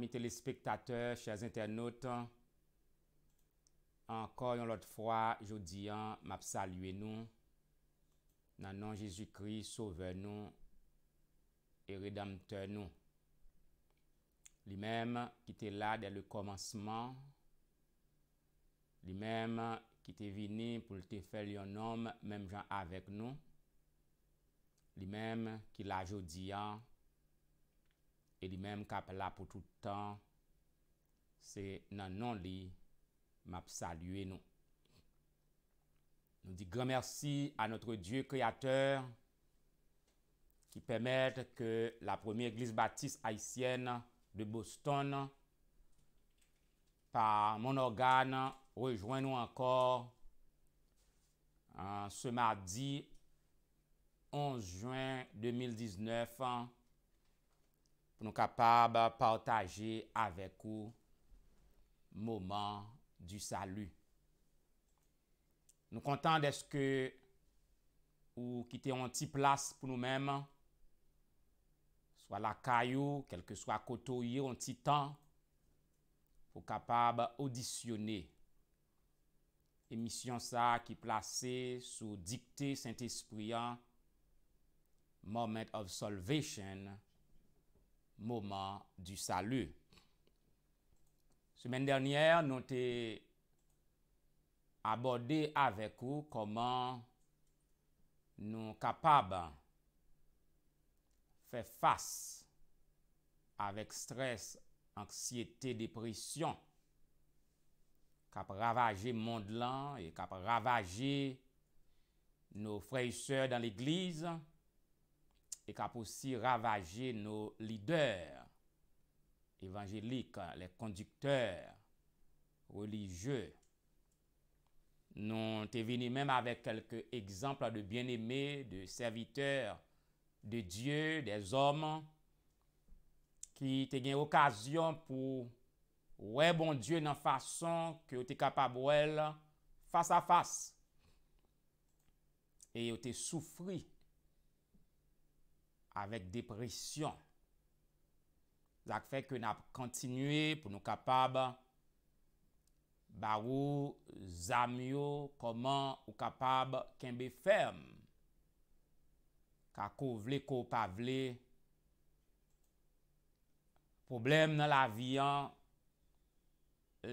Ami telespektatèr, chèz internotèr, ankor yon lot fwa, jodi yon map salye nou, nan nan Jésus-Christ sauve nou, e redamte nou. Li mèm ki te la dè le komanseman, li mèm ki te vini pou te fèl yon nom, mèm jan avek nou, li mèm ki la jodi yon, E li menm kap la pou toutan, se nan non li map salye nou. Nou di gran mersi a notre dieu kreator, ki pemet ke la premiye glis batis haisyen de Boston, pa mon organ rejoin nou ankor se mardi 11 juen 2019 an, pou nou kapab poutaje avek ou mouman du salu. Nou kontan deske ou kite yon ti plas pou nou menman, swa la kayou, kelke swa koto yon ti tan, pou kapab audisyone. Emisyon sa ki plase sou dikte Saint-Esprit-en moment of salvation pou mouman di salu. Semen dennyer nou te abode avek ou koman nou kapab fe fas avek stres, anksyete, depresyon kap ravaje mondlan e kap ravaje nou freysseur dan l'eglize E kap osi ravaje nou lider evanjelik, le kondikter, religye. Non te vini menm avek kelke ekzamp la de byen eme, de serviteur, de dieu, de zoman. Ki te gen okasyon pou we bon dieu nan fason ki ou te kapab wèl fasa fasa. E ou te soufri. avèk depresyon. Zak fèk wè nan kontinuyè pou nou kapab ba wou zamyo koman ou kapab kenbe ferm. Ka kou vle, kou pa vle. Problem nan la viyan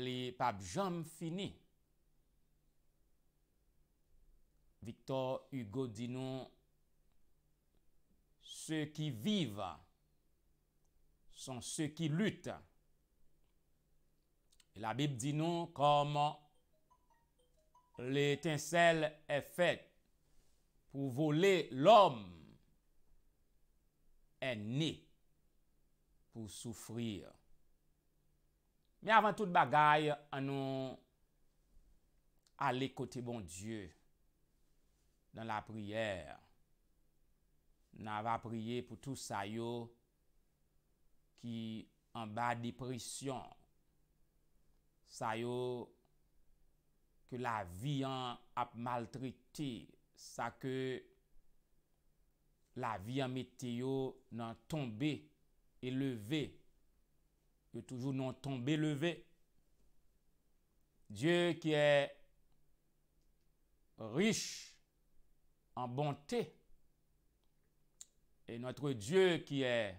li pa jom fini. Victor Hugo Dinon ceux qui vivent sont ceux qui luttent. Et la Bible dit nous comme l'étincelle est faite pour voler l'homme est né pour souffrir. Mais avant toute bagaille, allons nous aller côté bon Dieu dans la prière. nan va priye pou tou sa yo ki an ba depresyon. Sa yo ke la vi an ap maltriti. Sa ke la vi an meteyo nan tombe e leve. Ke toujou nan tombe leve. Diyo ki e rich an bantey. Et notre Dieu qui est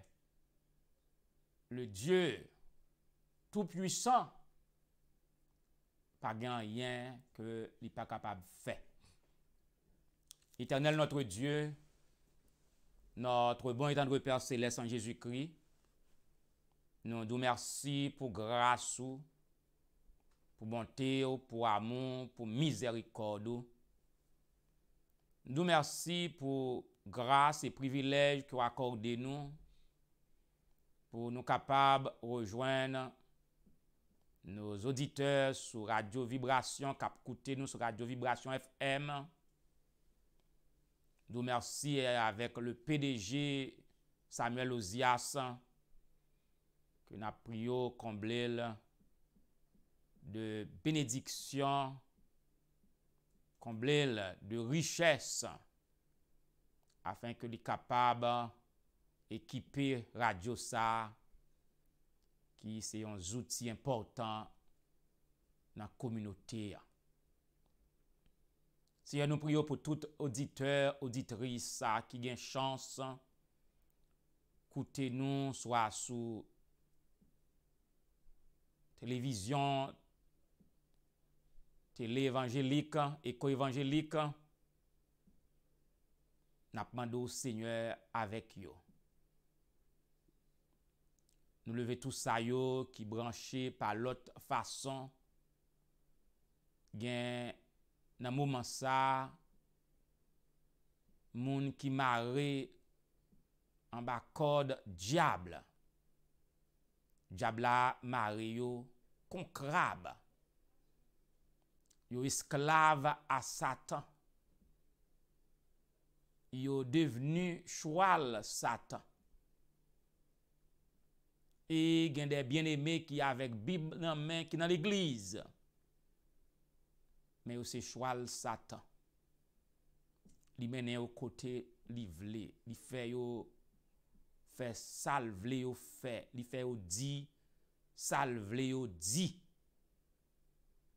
le Dieu tout puissant pa gain rien que l'impakabab fait. Eternel notre Dieu, notre bon et tendre Père Céleste en Jésus-Christ, nous nous merci pour grâce pour bonté, pour amour, pour miséricorde. Nous nous merci pour grase et privilèges qui ont accordé nous pour nous capables rejoindre nos auditeurs sur Radio Vibration, capcouté nous sur Radio Vibration FM. Nous remercie avec le PDG Samuel Osias qui nous a pris au comble de bénédiction, au comble de richesse Afen ke li kapab ekipi radyo sa ki se yon zout si important nan kominote ya. Se ya nou priyo pou tout auditeur, auditrice sa ki gen chans, koute nou swa sou televizyon, tele evanjelika, eko evanjelika, Napman do seigneur avek yo. Nou leve tout sa yo ki branche pa lot fason. Gen nan mouman sa. Moun ki mare an ba kod diable. Diable la mare yo konkrab. Yo esklav a satan. Yo devenu choual satan. E gen de bien eme ki avek bib nan men ki nan l'iglize. Men yo se choual satan. Li menen yo kote li vle. Li fe yo sal vle yo fe. Li fe yo di sal vle yo di.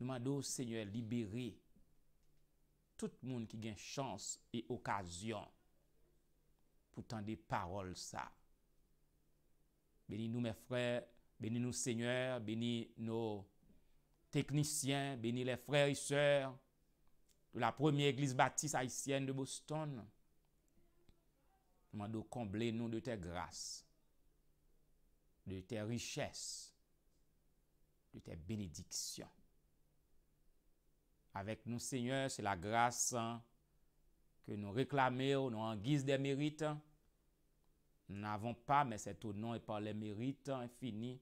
Nouman do se nye libere. tout moun ki gen chans e okasyon pou tan de parol sa. Beni nou mè frè, beni nou seigneur, beni nou teknisyen, beni lè frèri sèr, pou la premiye glis batis haisyen de Boston, mwando komble nou de te grase, de te richès, de te benediksyon. avec nous, Seigneur. C'est la grâce hein, que nous réclamons, en guise des mérites. Nous n'avons pas, mais c'est au nom et par les mérites infinis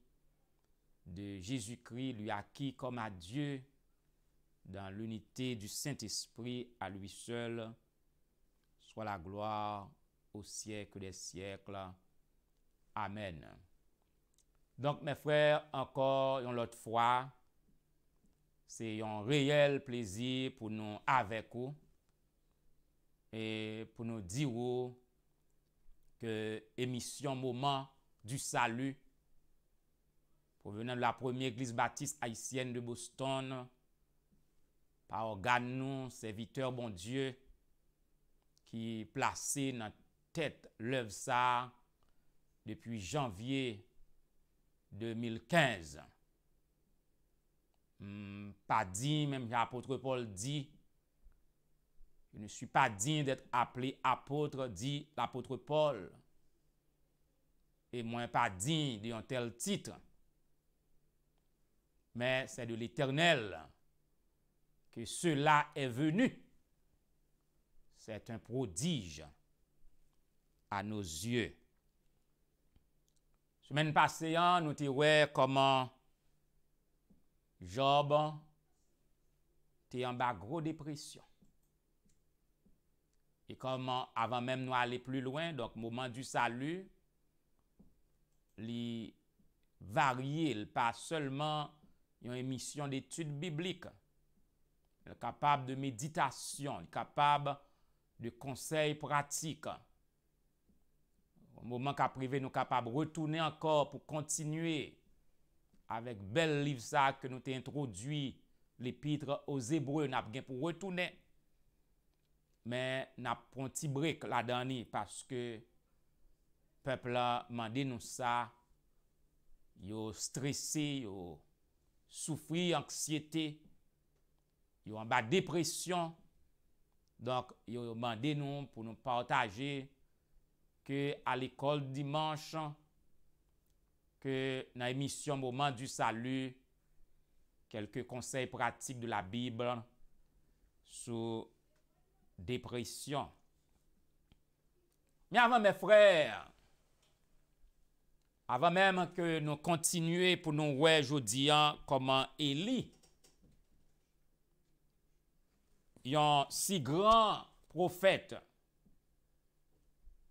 de Jésus-Christ, lui acquis comme à Dieu, dans l'unité du Saint-Esprit, à lui seul, soit la gloire au siècle des siècles. Amen. Donc, mes frères, encore une autre fois, Se yon reyel plezi pou nou avek ou. E pou nou di ou ke emisyon mouman du salu. Pou venan la premiye glis batis haisyen de Boston. Pa organ nou se viteur bon dieu ki plase nan tet lev sa depi janvye 2015. Hmm, pa di mèm ki apotre Paul di, je ne sou pa din dè ap apotre di l'apotre Paul, et mwen pa din di an tel titre, mèm se de l'éternel, ki sou la e venu, se te prodige, a nou zye. Sou mèm pasé an nou te wèk koman Job, te yon ba gro depresyon. E koman avan menm nou ale plu lwen, donk mouman du salu, li varye, li pa solman yon emisyon detude biblike. Li kapab de meditasyon, li kapab de konsey pratik. Mouman ka prive nou kapab retoune ankor pou kontinue avèk bel liv sa ke nou te introdwi lépitre o zèbreu nap gen pou retounen, men nap pronti brek la dani, paske pepl la mande nou sa, yo stresse, yo soufri, anksyete, yo anba depresyon, donk yo mande nou pou nou partaje ke al ekol dimanshan, ke nan emisyon mouman du salu kelke konsey pratik de la Bibl sou depresyon. Mi avan, me frè, avan menm ke nou kontinuè pou nou wè jodi an koman Eli, yon si gran profèt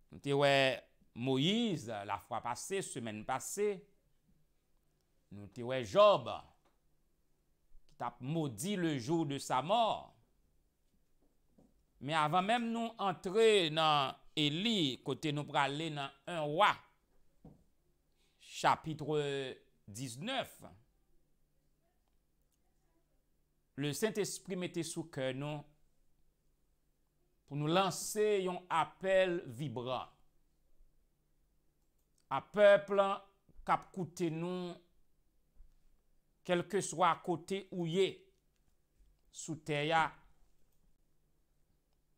nou te wè Moïse la fwa pase, semen pase, nou tewe Job tap modi le jou de sa mor. Me avan mem nou antre nan Eli kote nou prale nan un wak, chapitre 19. Le Saint-Esprit mette sou kè nou pou nou lanse yon apel vibran. A pepl kap koute nou kelke swa kote ouye sou teya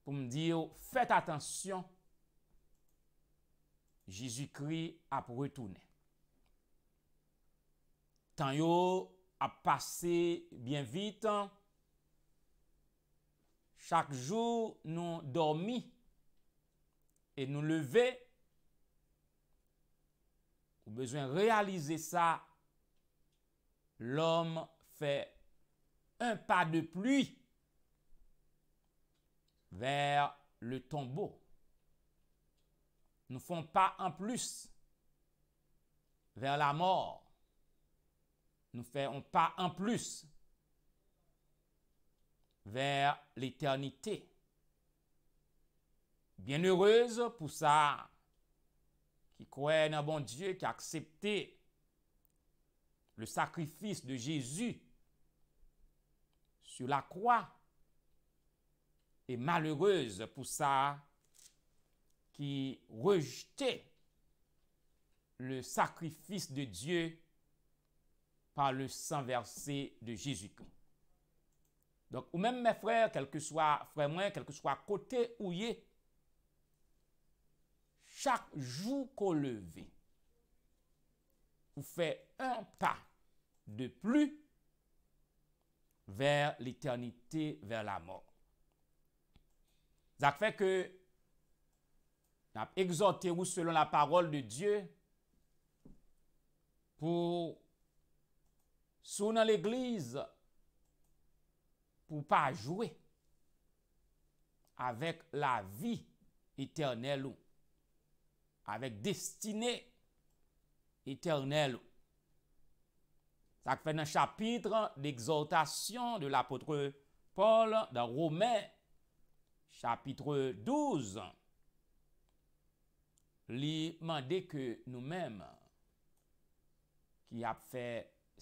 pou m diyo fèt atansyon. Jizu kri ap retounen. Tan yo ap pase bien vite. Chak jou nou dormi et nou levey. Ou besoin réaliser ça. L'homme fait un pas de pluie vers le tombeau. Nous font pas en plus vers la mort. Nous faisons pas en plus vers l'éternité. Bienheureuse pour ça, qui en un bon Dieu, qui a accepté le sacrifice de Jésus sur la croix, et malheureuse pour ça, qui rejetait le sacrifice de Dieu par le sang versé de Jésus-Christ. Donc, ou même mes frères, quel que soit frère quel que soit côté où il est, chaque jour qu'on levait, vous fait un pas de plus vers l'éternité, vers la mort. Ça fait que nous exote ou selon la parole de Dieu pour sou l'église, pour ne pas jouer avec la vie éternelle ou. avèk destine eternel. Sak fè nan chapitre d'exhortasyon de l'apotre Paul dan Romè, chapitre 12, li mandè ke nou mèm ki ap fè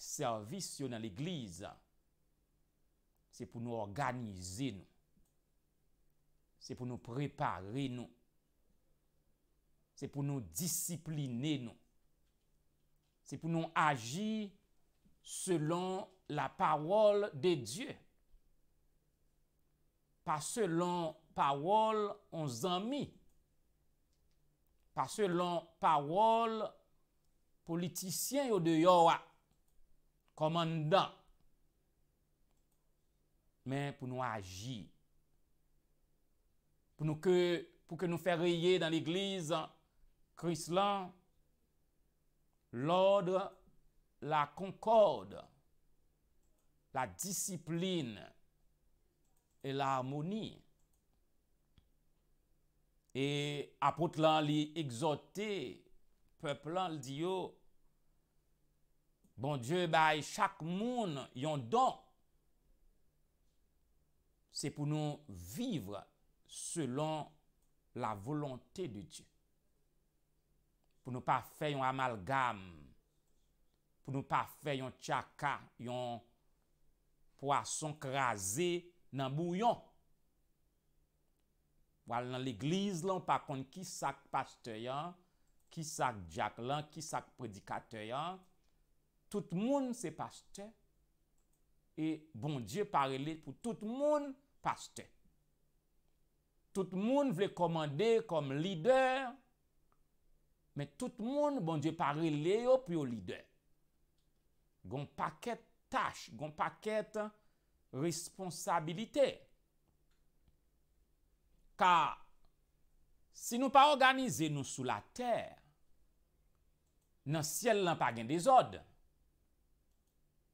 servisyon nan l'eglise, se pou nou organizè nou, se pou nou preparè nou, Se pou nou disipline nou. Se pou nou agi selon la pawol de Diyo. Pas selon pawol an zami. Pas selon pawol politisyen ou deyo. Komanda. Men pou nou agi. Pou nou ke nou fer rye dan l'iglize. Christ-là, l'ordre, la concorde, la discipline et l'harmonie. Et apôtre là, les le peuple là, dit bon Dieu, bah, chaque monde un don. C'est pour nous vivre selon la volonté de Dieu. pou nou pa fè yon amalgam, pou nou pa fè yon tchaka, yon poason krasè nan bouyon. Wal nan l'iglise lan, pa kon ki sak pasteyan, ki sak diak lan, ki sak predikateyan, tout moun se paste, et bon die pari lè pou tout moun paste. Tout moun vle komande kom lider, men tout moun bon diye pari le yo pi yo li de. Gon paket tash, gon paket responsabilite. Ka, si nou pa organize nou sou la ter, nan siel lan pa gen dezod.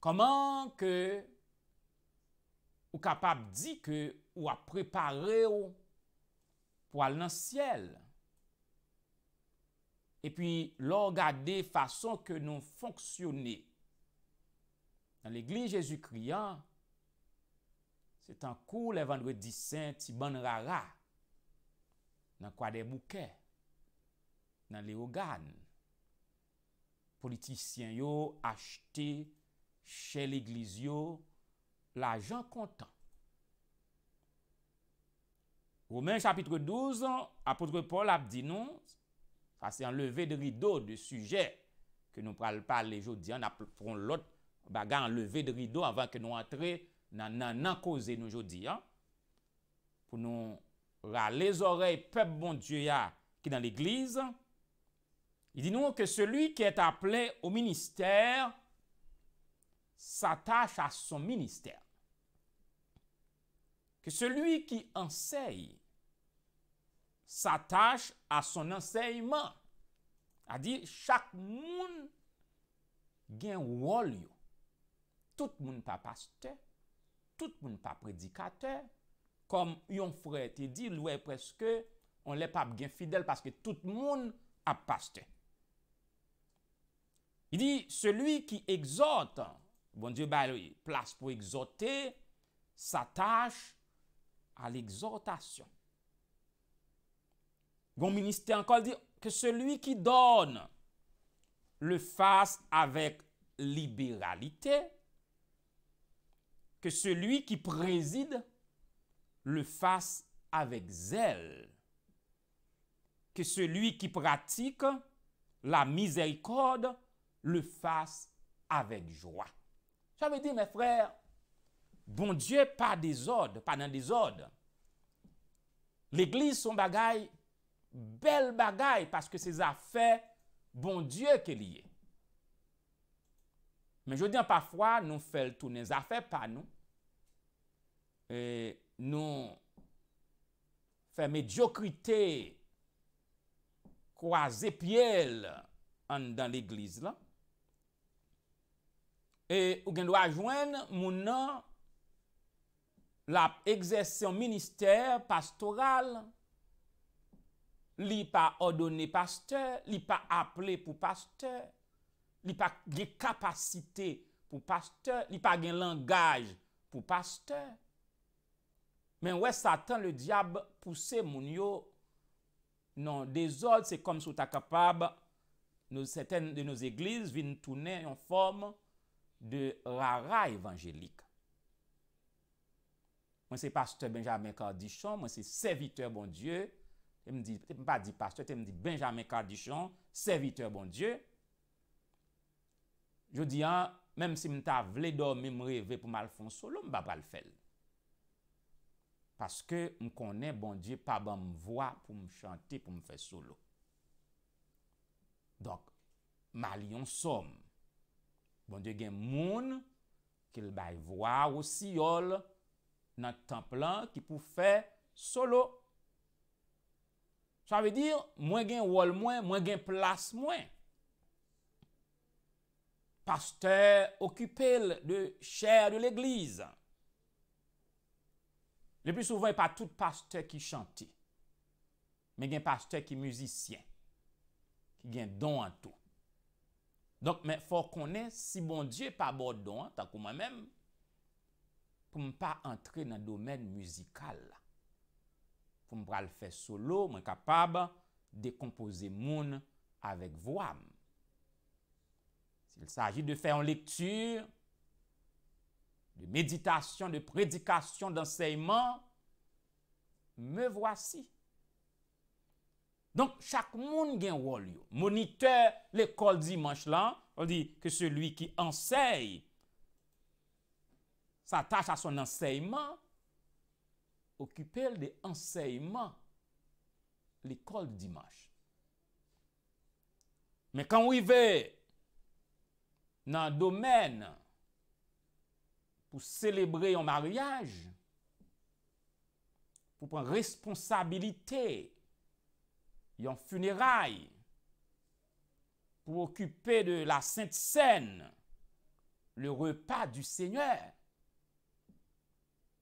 Koman ke ou kapap di ke ou a prepare yo pou al nan siel. epi lor gade fason ke nou fonksyone. Nan l'Eglise Jésus-Kriyan, se tan kou le vendredi saint si ban rara, nan kwa de bouke, nan le ogan, politisyen yo achte, chè l'Eglise yo, la jan kontan. Roumen chapitre 12, apotre Paul ap di nou, apotre Paul ap di nou, Parce c'est un de rideau de sujet que nous parlons pas les jours On apprend l'autre bagarre un lever de rideau avant que nous entrions dans nos causer aujourd'hui. Hein. Pour nous râler les oreilles, peuple bon Dieu qui est dans l'église. Il dit nous que celui qui est appelé au ministère s'attache à son ministère. Que celui qui enseigne sa tache a son anseyman. A di, chak moun gen wol yo. Tout moun pa paste, tout moun pa predikate, kom yon fre te di, lwe preske, on le pape gen fidel, paske tout moun apaste. I di, seloui ki egzote, bon di, ba, plas pou egzote, sa tache a l'egzotasyon. Bon ministère encore dit que celui qui donne le fasse avec libéralité, que celui qui préside le fasse avec zèle, que celui qui pratique la miséricorde le fasse avec joie. Ça veut mes frères, bon Dieu, pas des ordres, pas dans ordres. L'Église, son bagaille, bel bagay, paske se zafè bon dieu ke liye. Men, je diyan, pafwa, nou fèl tou ne zafè pa nou, e nou fè mediokrite, kwa zépiel an dan l'eglize la, e ou gen do a jwen, moun nan la egzèsyon minister pastoral li pa odone pasteur, li pa aple pou pasteur, li pa gen kapasite pou pasteur, li pa gen langaj pou pasteur. Men wè satan le diabe pousse moun yo, non, dezol, se kom sou ta kapab, nou seten de nou eglise vin tounen yon form de rara evanjelik. Mwen se pasteur Benjamin Kordichon, mwen se seviteur bon dieu, Te m di, te m pa di pastor, te m di Benjamin Kardichon, serviteur bon dieu. Jou di an, menm si m ta vle do, menm re ve pou m al fon solo, m ba pal fel. Paske m konen bon dieu pa ban m vwa pou m chante pou m fe solo. Dok, mal yon som. Bon dieu gen moun, ke l bay vwa ou si yol, nan tan plan ki pou fe solo. Sa ve dir, mwen gen wol mwen, mwen gen plas mwen. Pasteur, okupel de chèr de l'eglise. Le plus souvent, y pa tout pasteur ki chante. Men gen pasteur ki müzisyen. Gen don an tou. Donk men fò konen si bon dje pa bò bon don, ta kouman men, pou m pa antre nan domen müzikal. Fou mbral fè solo, mwen kapab de kompose moun avèk voam. S'il s'agit de fè an lèktur, de meditasyon, de prédikasyon, d'ansèyman, mwen vwasi. Donk chak moun gen wòl yo, monite l'ekol di manch lan, ou di ke seloui ki ansèy, sa tache a son ansèyman, occupé de l'enseignement l'école dimanche. Mais quand on va dans un domaine pour célébrer un mariage, pour prendre responsabilité, un funérailles, pour occuper de la Sainte Seine, le repas du Seigneur,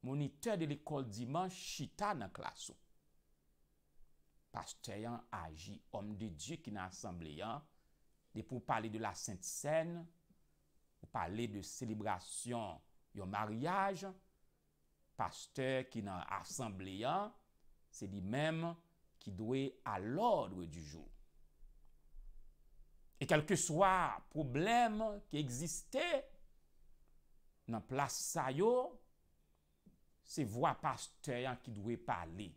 mounite de l'ekol diman chita nan klaso. Pasteur yon aji, om de diye ki nan asembleyan, de pou pale de la sènt sène, pou pale de sèlibrasyon yon mariage, pasteur ki nan asembleyan, se di mèm ki dwe alodre du joun. E kelke swa problem ki egziste, nan plas sa yo, Se vwa pasteyan ki dwe pa ale.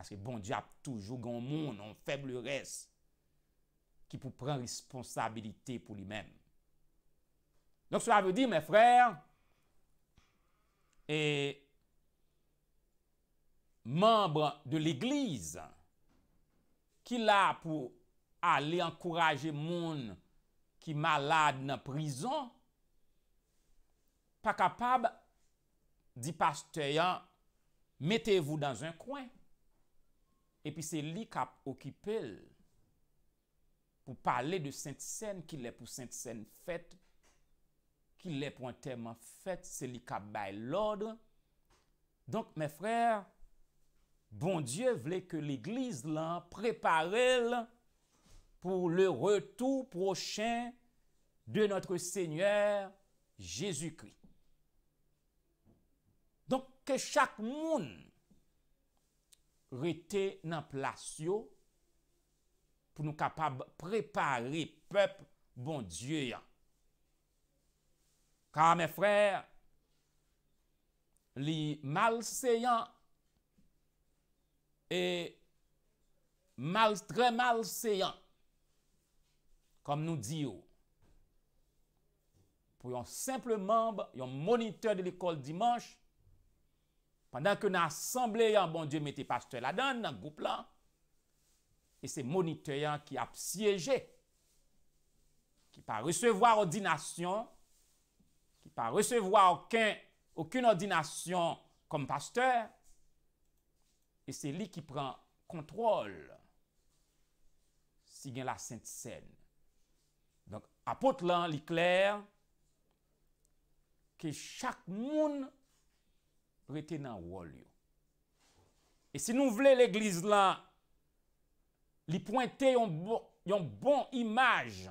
Aske bon diap tou joug an moun an feble res ki pou pran responsabilite pou li men. Donk sou la ve di, mè frèr, e mèmbre de l'eglise ki la pou ale ankouraje moun ki malade nan prison pa kapab an dit pasteur, mettez-vous dans un coin. Et puis c'est lui qui a occupé pour parler de Sainte-Seine, qu'il est pour Sainte-Seine faite, qu'il est pour un c'est lui qui a l'ordre. Donc, mes frères, bon Dieu voulait que l'Église là prépare pour le retour prochain de notre Seigneur Jésus-Christ. ke chak moun rete nan plasyon pou nou kapab prepari pep bon Diyan. Ka, me frè, li malséyan e malséyan kom nou diyo. Pou yon simple mamb, yon moniteur de l'ekol Dimanche, pandan ke nan asemble yon bon dieu mette pasteur la dan nan goup lan, e se monite yon ki ap siyeje, ki pa resevo a ordination, ki pa resevo a okun ordination kom pasteur, e se li ki pran kontrol, sigen la sentisen. Don apot lan li kler, ke chak moun, rete nan wol yo. E si nou vle l'eglise la, li pointe yon bon imaj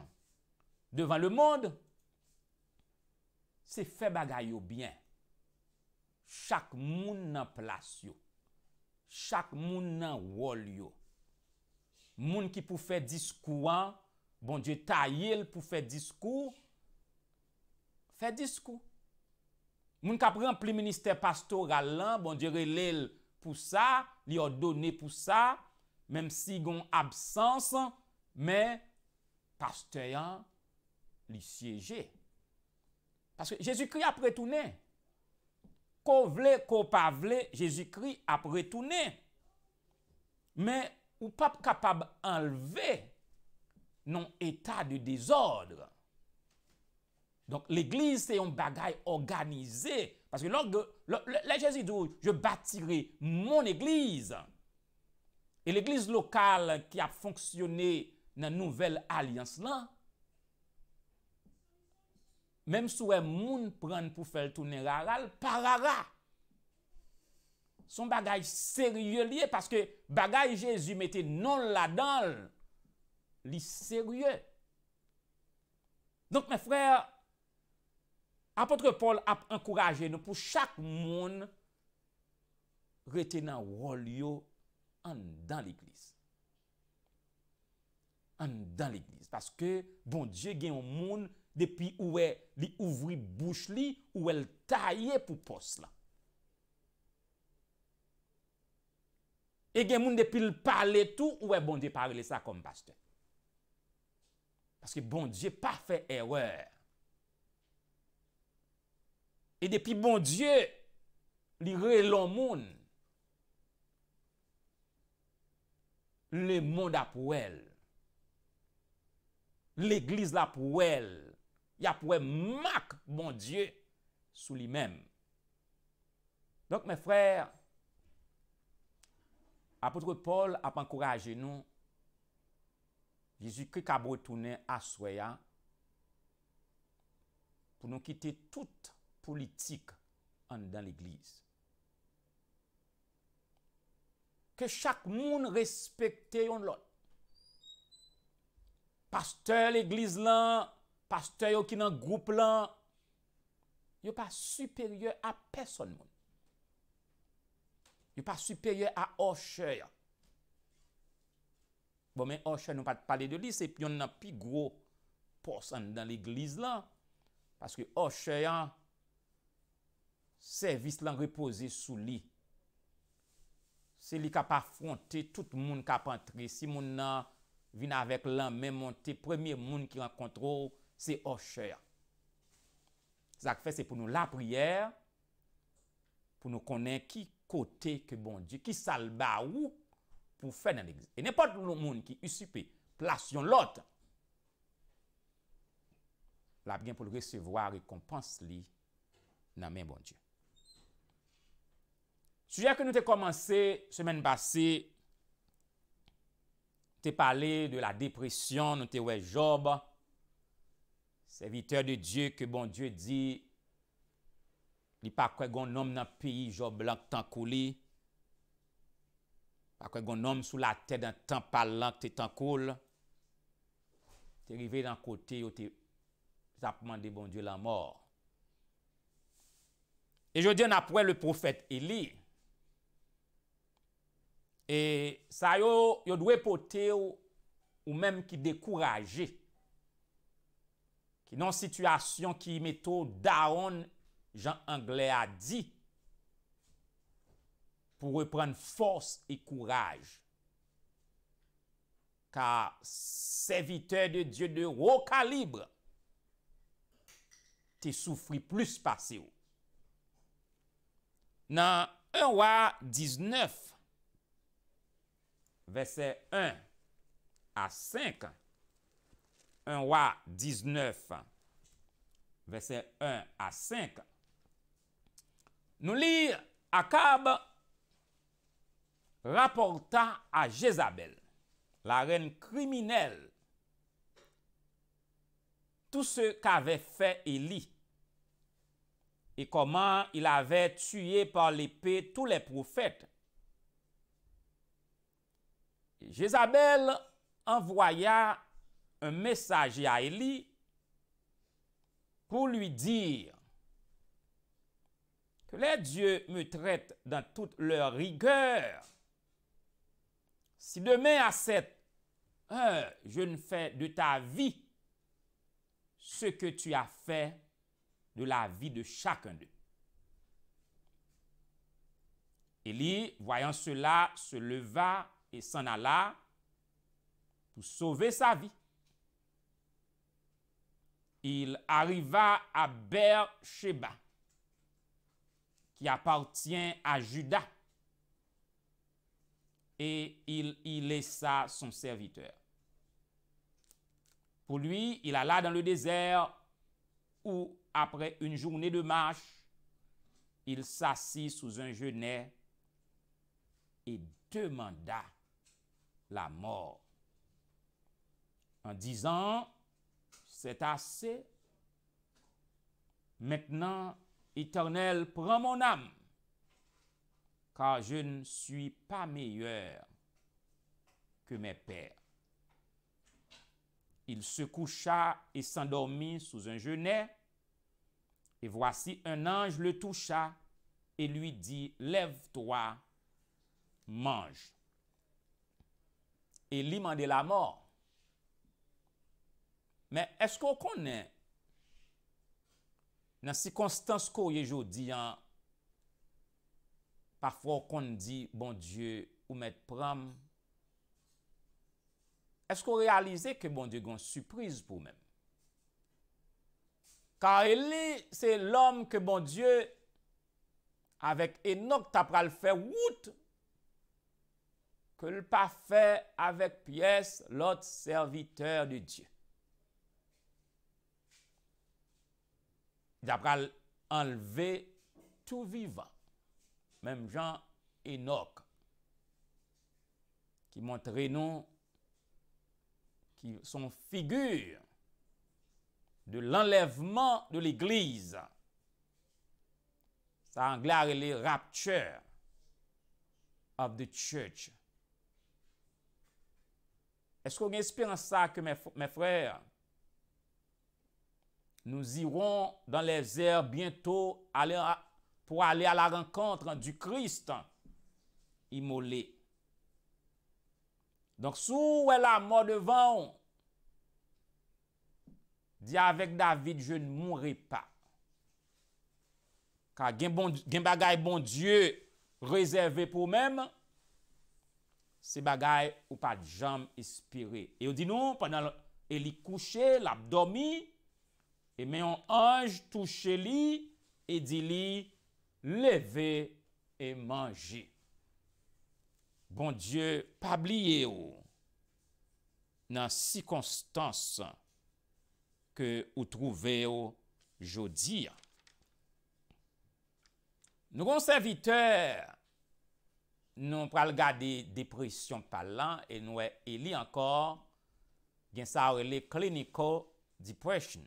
devan le moun, se fe bagay yo byen. Chak moun nan plasyo. Chak moun nan wol yo. Moun ki pou fe diskouan, bon diye ta yil pou fe diskou, fe diskou. Moun kapren pli minister pastoral lan, bon dire lèl pou sa, li yo donè pou sa, mèm si gon absans, mè pastèyan li sièjè. Paske Jésus-Kri apre tou nè. Ko vle, ko pa vle, Jésus-Kri apre tou nè. Mè ou pap kapab anleve, non eta de dezodre. Donk l'Eglise se yon bagay organize, paske lor lè jèzi douj, jè batire moun Eglise. E l'Eglise lokal ki a fonksyone nan nouvel alians lan, mèm sou wè moun pren pou fèl tou nè raral, parara. Son bagay sèrye liye, paske bagay jèzi mette non la dal, li sèrye. Donk mè frèr, apotre Paul ap enkouraje nou pou chak moun retenan rol yo an dan l'iglis. An dan l'iglis. Paske bon Dje gen yon moun depi ouwe li ouvri bouch li ouwe l'taye pou pos la. E gen moun depi l'pale tou ouwe bon Dje pale lisa kom bas te. Paske bon Dje pa fe erwer E depi bon die, li re lon moun, le moun da pou el. L'eglise la pou el. Ya pou el mak bon die sou li men. Donk, me frè, apotre Paul ap ankouraje nou jizu kri kabotounen aswaya pou nou kite tout politik an dan l'eglise. Ke chak moun respekte yon lot. Pasteur l'eglise lan, pasteur yon ki nan group lan, yon pa superior a person moun. Yon pa superior a osheya. Bon men osheya nou pat pale de lise, epi yon nan pi gro porsan dan l'eglise lan, paske osheya Servis lan repose sou li. Se li kap afronte, tout moun kap antre. Si moun nan vine avek lan menmonte, premye moun ki an kontro, se hoche ya. Zak fe se pou nou la prier, pou nou konen ki kote ke bon di, ki salba ou pou fè nan egzi. E nepot loun moun ki usipe, plasyon lot. La bien pou l recevwa rekompans li nan men bon di. Sujè ke nou te komanse, semen basi, te pale de la depresyon nou te wè Job. Se viteur de Diyo ke bon Diyo di, li pa kwe gon nom nan piyi Job lan k tenkou li. Pa kwe gon nom sou la tèd nan tenkou lan k te tenkou li. Te rive dan kote yo te zapman de bon Diyo lan mor. E jò diyon apwe le profet Eli. E sa yo yo dwe pote ou ou menm ki dekouraje ki nan sitwasyon ki yi meto daron jan Angle a di pou repren fos e kouraj ka sevite de diyo de ro kalibre te soufri plus pase ou. Nan 1 wa 19 Verset 1 à 5, 1 roi 19, Verset 1 à 5, nous lisons Akab rapporta à Jézabel, la reine criminelle, tout ce qu'avait fait Élie et comment il avait tué par l'épée tous les prophètes Jézabel envoya un messager à Élie pour lui dire que les dieux me traitent dans toute leur rigueur. Si demain à cette heure je ne fais de ta vie ce que tu as fait de la vie de chacun d'eux. Élie, voyant cela, se leva et s'en alla pour sauver sa vie. Il arriva à Beersheba, qui appartient à Judas, et il y laissa son serviteur. Pour lui, il alla dans le désert où, après une journée de marche, il s'assit sous un genêt et demanda la mort. En disant, c'est assez. Maintenant, Éternel, prends mon âme, car je ne suis pas meilleur que mes pères. Il se coucha et s'endormit sous un genêt, et voici un ange le toucha et lui dit, Lève-toi, mange. e liman de la mor. Men, esko konen, nan si konstans ko ye jodi an, pafwa kon di, bon die, ou met pram, esko realize ke bon die gon suprise pou men? Ka e li, se lom ke bon die, avek enok ta pral fe wout, que le pas fait avec pièce l'autre serviteur de Dieu. D'après enlever tout vivant, même Jean Enoch, qui montre nous qui sont figures de l'enlèvement de l'Église. Ça anglais les rapture of the church. Est-ce qu'on espère en ça que mes frères nous irons dans les airs bientôt pour aller à la rencontre du Christ immolé? Donc, sous la mort de vent, dis avec David, je ne mourrai pas. Car gen bon, bagay bon Dieu, réservé pou mèm, Se bagay ou pa jom ispire. E ou di nou, panan e li kouche, la bdomi, e men yon anj touche li, e di li leve e manje. Bon dieu, pa bliye ou, nan si konstans ke ou trouve ou jodi. Nou kon se viteur, nou pral gade depresyon palan, e nou e li ankor, gen sa ou e le clinical depression.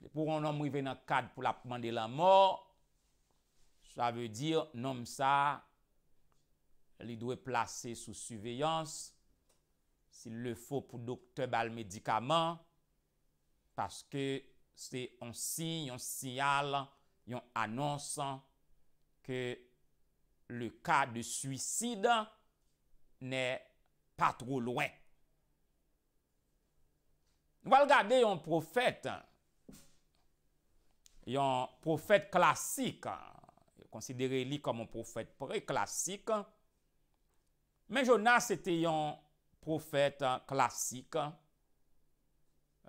E pou an nou mouive nan kade pou la pouman de la mor, sa veu dir, nou mouive nan kade pou la pouman de la mor, li dwe plase sou suveyans, si le fo pou dokte bal medikaman, paske se an si, an si al, an anonsan, ke, le cas de suicide n'est pas trop loin. Nous allons regarder un prophète, un prophète classique, considéré lui comme un prophète pré-classique, mais Jonas était un prophète classique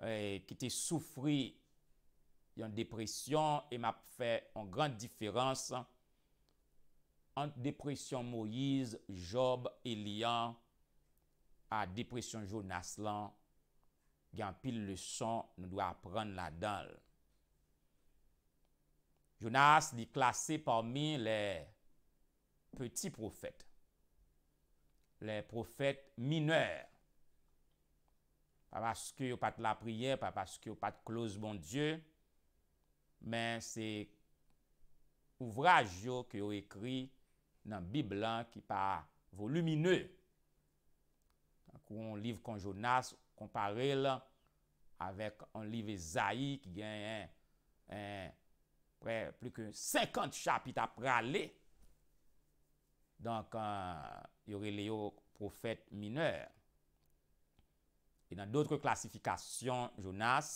eh, qui était souffri une dépression et m'a fait une grande différence ant depresyon Moïse, Job, Elian, a depresyon Jonas lan, gen pil le son nou do ap pren la dal. Jonas li klasé pami le peti profet, le profet mineur, pa paske yo pat la priye, pa paske yo pat kloz bon Diyo, men se ouvrajo ki yo ekri, nan Bib la ki pa volumineu. Kou an liv kon Jonas, kompare la, avek an liv e Zayi, ki gen, pre, pli ke 50 chapit ap prale, dan kan yore le yo profet mineur. E nan dotre klasifikasyon Jonas,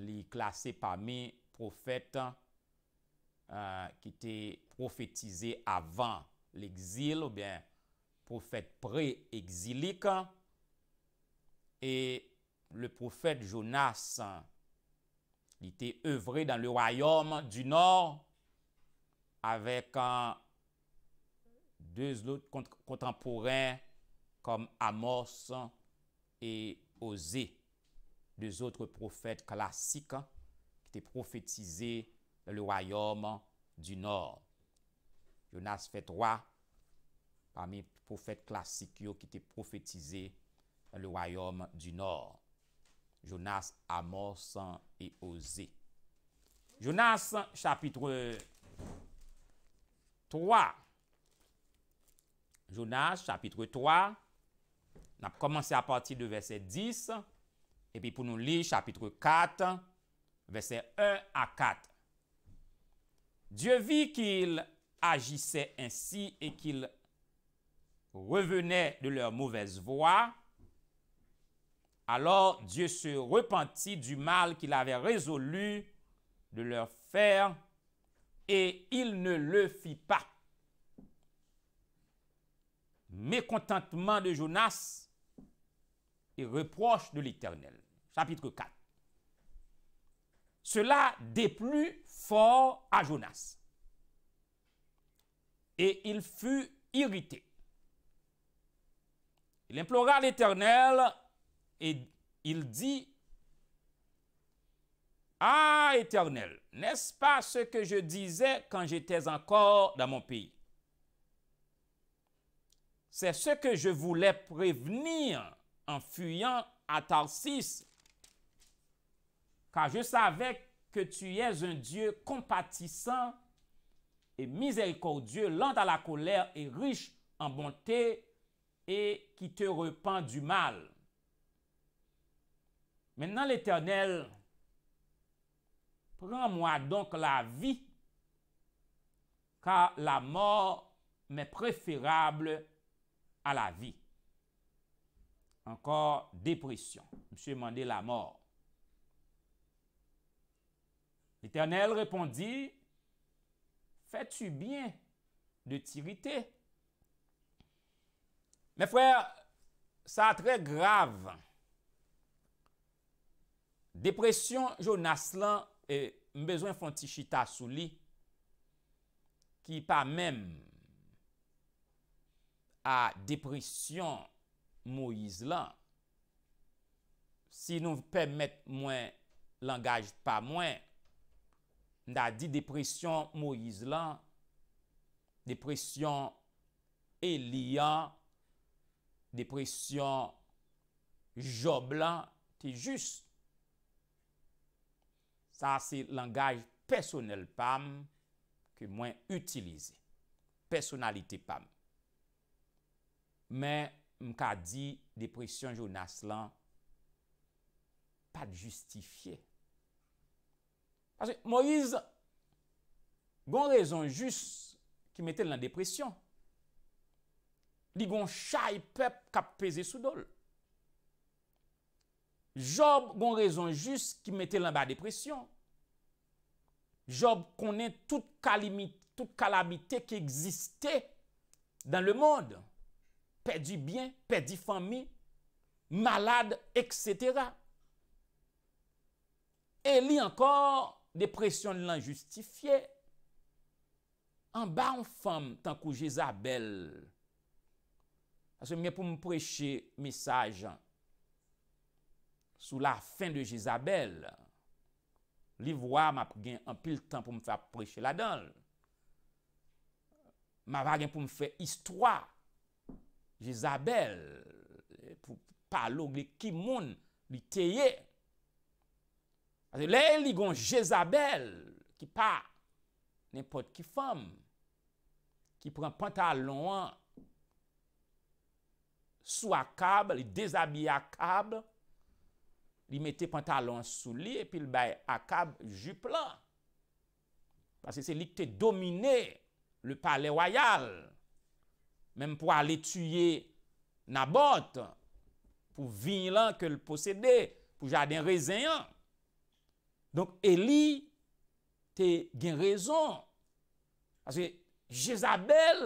li klasi pa mi profet, nan, Euh, qui était prophétisé avant l'exil, ou bien prophète pré-exilique, et le prophète Jonas, il était œuvré dans le royaume du Nord avec euh, deux autres contemporains comme Amos et Osée, deux autres prophètes classiques qui étaient prophétisés Le royaume du nor. Jonas fè troi. Parmi profète klasikyo ki te profètize le royaume du nor. Jonas a mòs an e ose. Jonas chapitre 3. Jonas chapitre 3. Na pè komanse a pati de versè 10. E pè pou nou li chapitre 4. Versè 1 a 4. Dieu vit qu'ils agissaient ainsi et qu'ils revenaient de leur mauvaise voie. Alors Dieu se repentit du mal qu'il avait résolu de leur faire et il ne le fit pas. Mécontentement de Jonas et reproche de l'Éternel. Chapitre 4. Cela déplut fort à Jonas. Et il fut irrité. Il implora l'Éternel et il dit, Ah Éternel, n'est-ce pas ce que je disais quand j'étais encore dans mon pays? C'est ce que je voulais prévenir en fuyant à Tarsis car je savais que tu es un Dieu compatissant et miséricordieux, lent à la colère et riche en bonté et qui te repent du mal. Maintenant l'Éternel, prends-moi donc la vie, car la mort m'est préférable à la vie. Encore dépression. je suis demandé la mort. L'Eternel repondi, Fè tu bien de ti rite? Mè frè, sa trè grave. Depresyon Jonas lan, Mbezoun fwantichita sou li, Ki pa mèm, A depresyon Moiz lan, Si nou pèm mèm mwen langaj pa mwen, Mda di depresyon Moïse lan, depresyon Elian, depresyon Job lan, te jist. Sa se langaj personel pam, ke mwen utilize. Personalite pam. Men mka di depresyon Jonas lan, pa de justifiye. Parce que Moïse, Gon raison juste qui mettait la dépression, li gon chaye pep kap pesé sous dole. Job, Gon raison juste qui mettait la dépression, Job, konen tout kalamité qui existait dans le monde. Perdi bien, perdi famille, malade, etc. Et li encore, depresyon l'an justifiye, an ba an fam tan kou Jezabel. Asen mwen pou m preche mesaj sou la fin de Jezabel, li vwa m ap gen an pil tan pou m fa preche la don. M ava gen pou m fe istwa, Jezabel e pou pa log li kimoun li teye, Lè li gon Jezabel ki pa nè pot ki fòm, ki pren pantalon sou akab, li dezabie akab, li mette pantalon sou li, epi li bay akab jup lan. Pase se li te domine le pale royal, mèm pou alè tuye nabote, pou vin lan ke l'posede, pou jaden rezenyan. Donk Eli te gen rezon. Aze, Jezabel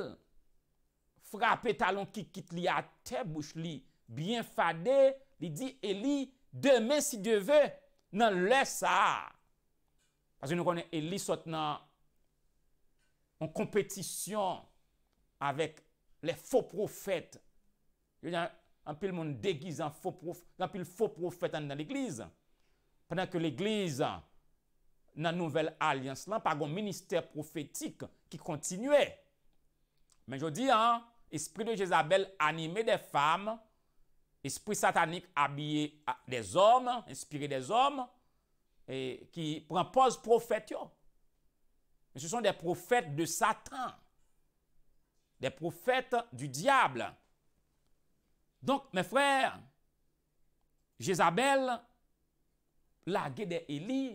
frape talon ki kit li a tebouche li. Bien fade, li di Eli, demen si devè nan lè sa. Aze, nou konen Eli sot nan an kompetisyon avèk le fo profèt. Yo jan anpil moun degizan anpil fo profèt an nan l'eglizan. pendant que l'Église, dans la nouvelle alliance, là, par un ministère prophétique qui continuait. Mais je dis, hein, esprit de Jézabel animé des femmes, esprit satanique habillé des hommes, inspiré des hommes, et qui prend pose prophète. ce sont des prophètes de Satan, des prophètes du diable. Donc, mes frères, Jézabel La gede Eli,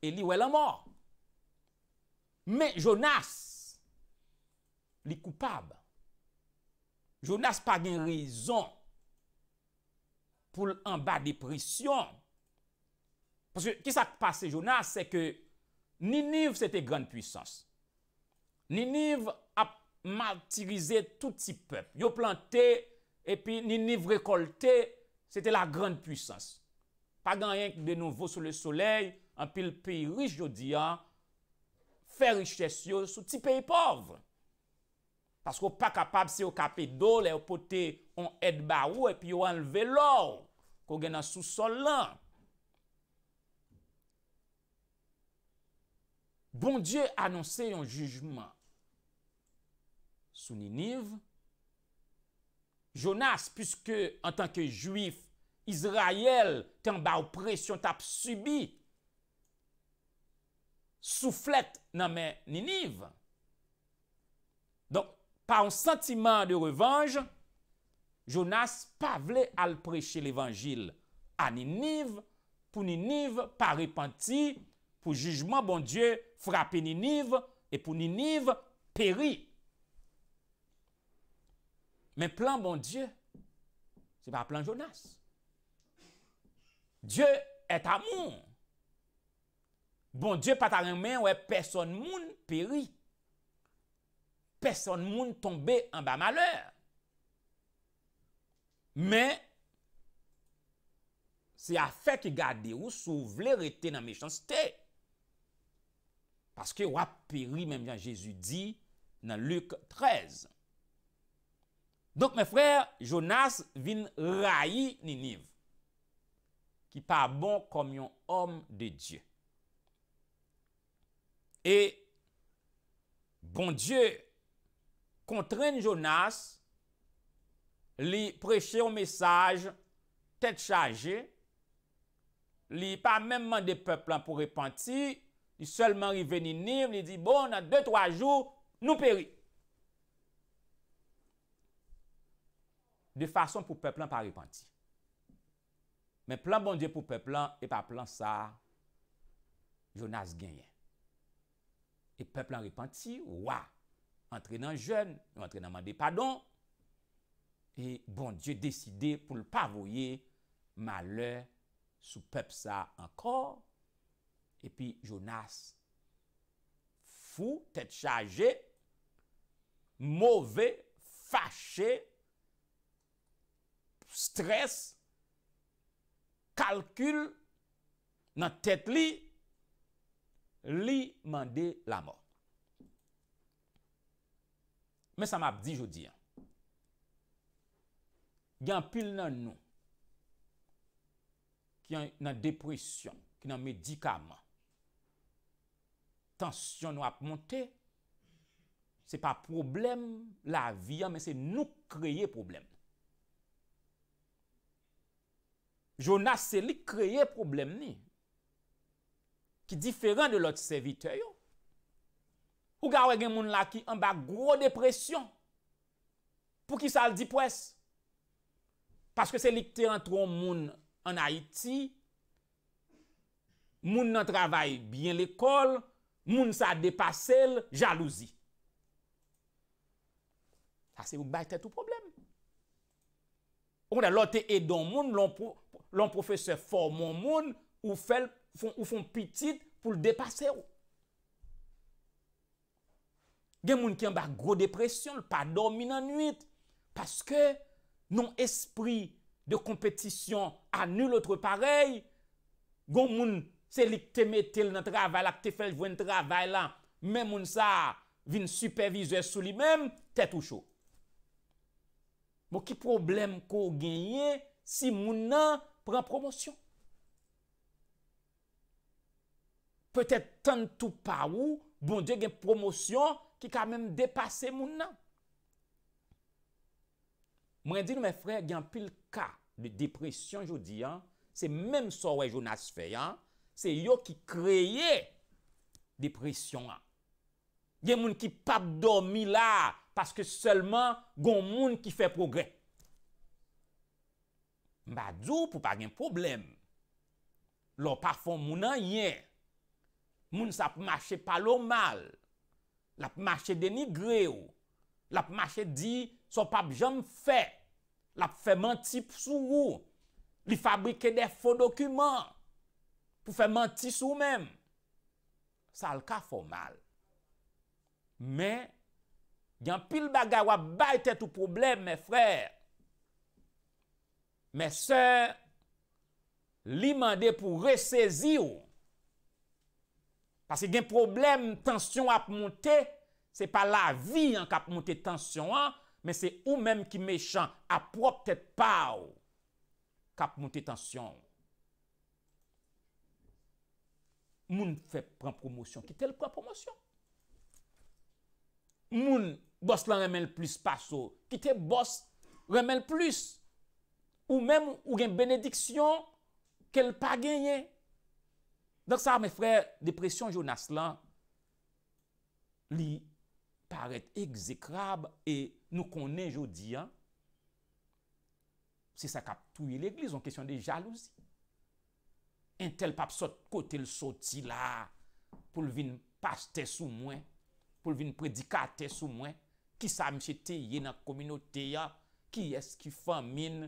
Eli wè lè mò. Mè Jonas, li koupab. Jonas pa gen rizon pou l'anba depresyon. Kis ak pase Jonas, se ke Ninive sete gran puissance. Ninive ap matirize touti pep. Yo plante, epi Ninive rekolte, sete la gran puissance. pa gan yank de nouvo sou le soley, an pi l peyi riche yo diyan, fe riche syo sou ti peyi povre. Pasko pa kapab se yo kape do, le yo pote yon et barou, e pi yo anleve lor, kou genan sou sol lan. Bon diye anonsen yon jujman, sou Ninive, Jonas, piskè an tanke juif, Izrayel ten ba opresyon tap subi souflet nan men Niniv. Don, pa an sentiman de revanj, Jonas pa vle al preche levanjil an Niniv pou Niniv pa repenti pou jujman bon Diyo frape Niniv e pou Niniv peri. Men plan bon Diyo, se pa plan Jonas. Diyo et amoun. Bon, diyo pata remen, wè, peson moun peri. Peson moun tombe an ba maleur. Men, se a fek gade ou sou vle rete nan mechansite. Paske wap peri menm jan Jezu di nan Luke 13. Donk, men frè, Jonas vin rayi niniv. ki pa bon kom yon om de Diyo. E, bon Diyo, kontren Jonas, li preche yon mesaj, tet chaje, li pa menman de peplan pou repenti, li selman riveni niv, li di bon nan de twa jou, nou peri. De fason pou peplan pa repenti. men plan bon die pou pep lan, e pa plan sa, Jonas genyen. E pep lan repenti, woua, entrenan jen, entrenan mande padon, e bon die deside pou l'pavoye, malè, sou pep sa ankor, e pi Jonas, fou, tèd chage, mouve, fache, stres, Kalkül nan tèt li, li mande la mò. Mè sa m ap di jodi an. Gyan pil nan nou, ki an nan depresyon, ki nan medikaman. Tansyon nou ap monte, se pa problem la vi an, mè se nou kreye probleme. jona se li kreye problem ni, ki diferan de lot servite yo, ou gawen gen moun la ki anba gro depresyon, pou ki sal di pwes, paske se li kte an tron moun an Haiti, moun nan travay bien l'ekol, moun sa depase l jalouzi. Sa se wouk bayte tout problem. Onde lote edon moun, loun pou, lan profese for moun moun, ou foun pitit pou l depase ou. Gen moun ken ba gro depresyon, l pa dormi nan nuit, paske nan esprit de kompetisyon anul otre parey, gon moun se lik teme tel nan travalak, te fel vwen travalak, men moun sa vin supervise sou li men, te tou chou. Moun ki problem ko genye, si moun nan, gran promosyon. Petè tentou pa ou, bon diè gen promosyon ki kamem depase moun nan. Mwen di nou men frè, gen pil ka, le depresyon jodi, se menm so wè Jonas Faye, se yo ki kreye depresyon. Gen moun ki pap do mi la, paske selman gon moun ki fe progre. ba djou pou pa gen problem. Lò pa fon moun an ye, moun sa pou mache pa lò mal, la pou mache denigre ou, la pou mache di, son pap jom fe, la pou fe manti pou sou ou, li fabrike de fò dokumen, pou fe manti sou ou men. Sa l ka fon mal. Men, gen pil bagay wap bay te tou problem, men frèr, mè sè li mandè pou resèzi ou. Pase gen problem, tensyon ap monte, se pa la vi an kap monte tensyon an, mè se ou mèm ki mechan, ap prop tèd pa ou kap monte tensyon. Moun fè pran promosyon, ki tèl pran promosyon. Moun, bòs lan remèl plis pa sou, ki tè bòs remèl plis. Ou menm ou gen benediksyon ke l pa genyen. Dan sa, me frè, depresyon Jonas lan, li paret ekzekrab e nou konen jodi an, se sa kap touye l eglise, an kesyon de jalouzi. En tel pap sot kote l soti la, pou l vin pastes ou mwen, pou l vin predikates ou mwen, ki sa m chete ye nan kominote ya, ki es ki fan min,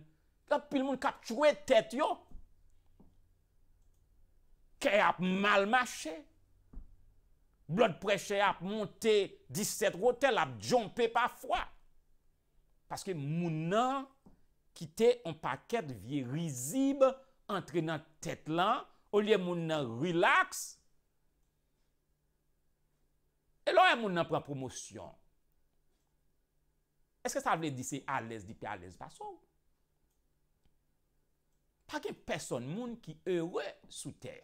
La pil moun kap chwe tèt yo. Ke ap malmache. Blot preche ap monte 17 rotel ap jompe pa fwa. Paske moun nan kite an paket vie rizib antre nan tèt lan. O liye moun nan relax. E loye moun nan pran promosyon. Eske sa vle di se alèz di pe alèz pa sou? Fak e person moun ki ewe sou ter.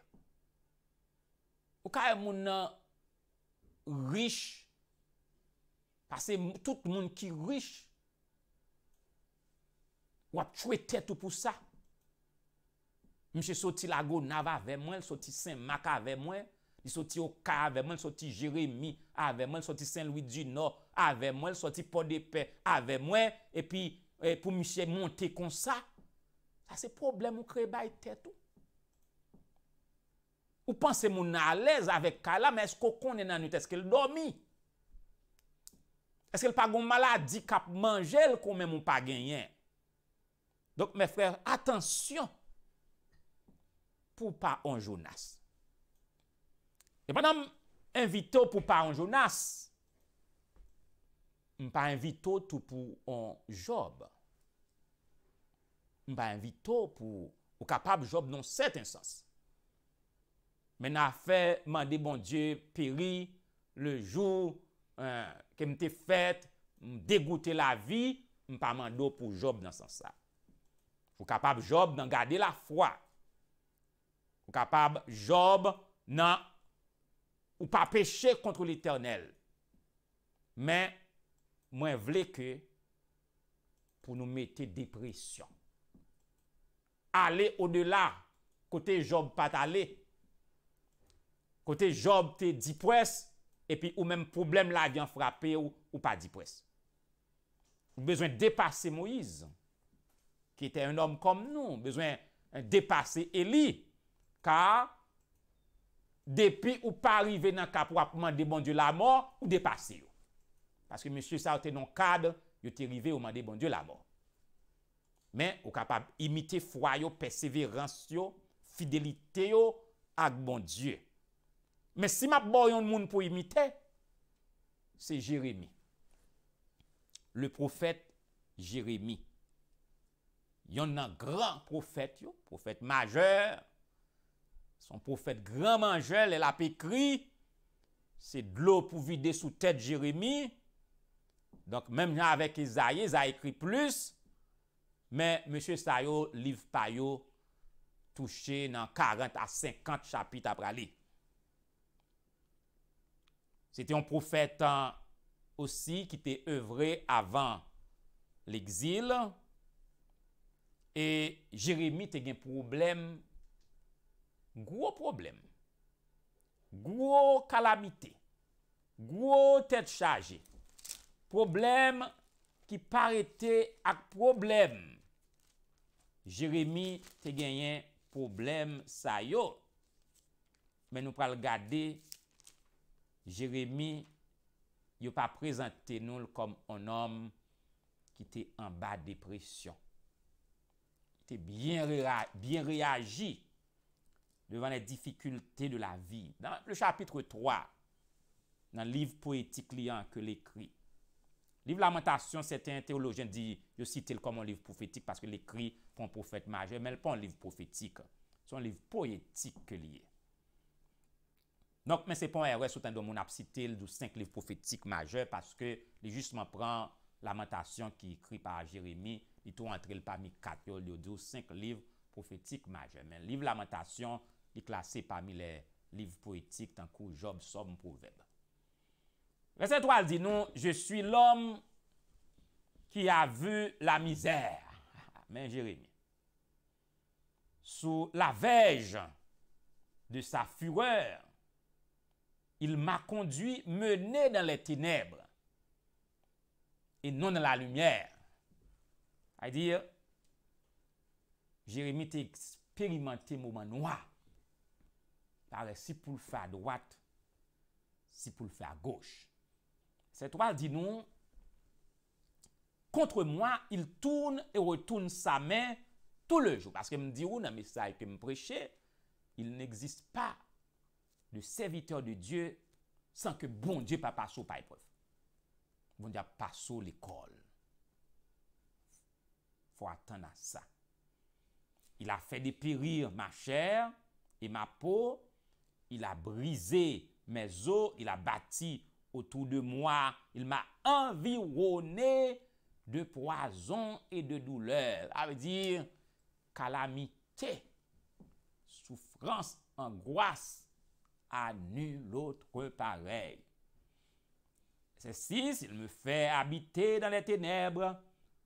Ou ka e moun nan riche. Pase tout moun ki riche. Ou ap chwe tet ou pou sa. Mche soti Lago Nava ave mwen. Soti Saint Mac ave mwen. Soti Oka ave mwen. Soti Jeremie ave mwen. Soti Saint Louis du Nord ave mwen. Soti Porte de Pez ave mwen. E pi pou mche monte kon sa. Ase ah, problem ou kre bay tèt ou? Ou panse moun a lez avek kala, mè esko konen nan yote eske l do mi? Eske l pa goun maladi kap manjel kon mè moun pa genyen? Dok mè frèr, atensyon pou pa anjounas. E banan m invito pou pa anjounas, m pa invito tout pou anjoub. m pa invito pou ou kapab job nan seten sens. Men a fe mande bon die peri le jou euh, ke m te fet, m degoute la vi, m pa mando pou job nan sens sa. Fou kapab job nan gade la fwa. Fou kapab job nan ou pa peche kontre l'eternel. Men mwen vleke pou nou mete depresyon. ale o de la, kote Job pat ale. Kote Job te dipwes, epi ou menm problem bon la di an frape ou pa dipwes. Ou bezwen depase Moise, ki te un om kom nou, bezwen depase Eli, ka depi ou pa rive nan kapwa pouman de bon die la mor, ou depase yo. Paske monsi sa ou te non kad, yo te rive ouman de bon die la mor. Men ou kapab imite fwa yo, perseverans yo, fidelite yo, ak bon Diyo. Men si map bo yon moun pou imite, se Jeremie. Le profet Jeremie. Yon nan gran profet yo, profet majeur. Son profet gran majeur, lè la pe kri. Se glop pou vide sou tèt Jeremie. Donk menm jen avèk e Zayez a ekri plus. Men, M. Sayo, Liv Payot, touche nan 40 a 50 chapit apra li. Sete yon profetan osi ki te evre avan l'ekzil. E Jeremie te gen problem, gwo problem, gwo kalamite, gwo tet chaje. Problem ki parete ak problem. Jeremie te genyen problem sa yo, men nou pral gade, Jeremie yo pa prezante nou l kom an om ki te an ba depresyon. Te bien reagi devan la difikulte de la vi. Le chapitre 3 nan liv poetik li an ke l'ekri. Liv lamentasyon, seten teolojen di, yo sitel komon liv profetik, paske li kri pon profet majer, men li pon liv profetik, son liv poetik ke liye. Nonk men se pon erwe sotan do moun ap sitel do 5 liv profetik majer, paske li justman pran lamentasyon ki kri pa Jeremie, li tou antre li pami 4 yo, li yo do 5 liv profetik majer. Men liv lamentasyon, li klasi pami liv poetik, tan kou job som pou veb. Verset 3 dit non, je suis l'homme qui a vu la misère. Mais Jérémie, sous la verge de sa fureur, il m'a conduit mené dans les ténèbres et non dans la lumière. C'est-à-dire, Jérémie t'a expérimenté moment noir. Par si pour le faire à droite, si pour le faire à gauche. C'est toi dit nous, contre moi, il tourne et retourne sa main tout le jour. Parce que me dit, dans le message que me prêcher. il n'existe pas de serviteur de Dieu sans que bon Dieu pas passe pas épreuve. Bon Dieu passe l'école. Faut attendre à ça. Il a fait dépérir ma chair et ma peau. Il a brisé mes os. Il a bâti autour de moi. Il m'a environné de poison et de douleur. à dire calamité, souffrance, angoisse, à nul autre pareil. C'est si il me fait habiter dans les ténèbres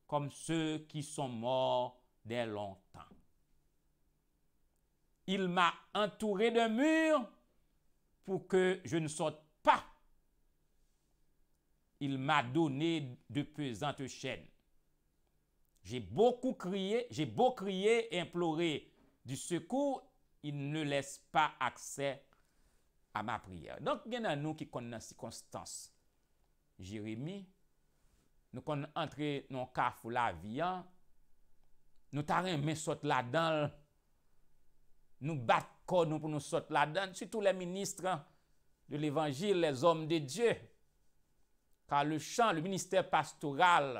comme ceux qui sont morts dès longtemps. Il m'a entouré d'un mur pour que je ne sorte il m'a donné de pesantes chaînes. J'ai beaucoup crié, j'ai beau crier, implorer du secours, il ne laisse pas accès à ma prière. Donc, il y a nous qui connaissons circonstances. Jérémie, nous connaissons entrer dans le la vie, hein. nous avons mais saute là-dedans, nous battons pour nous saute là-dedans, surtout les ministres hein, de l'évangile, les hommes de Dieu ka le chan, le minister pastoral,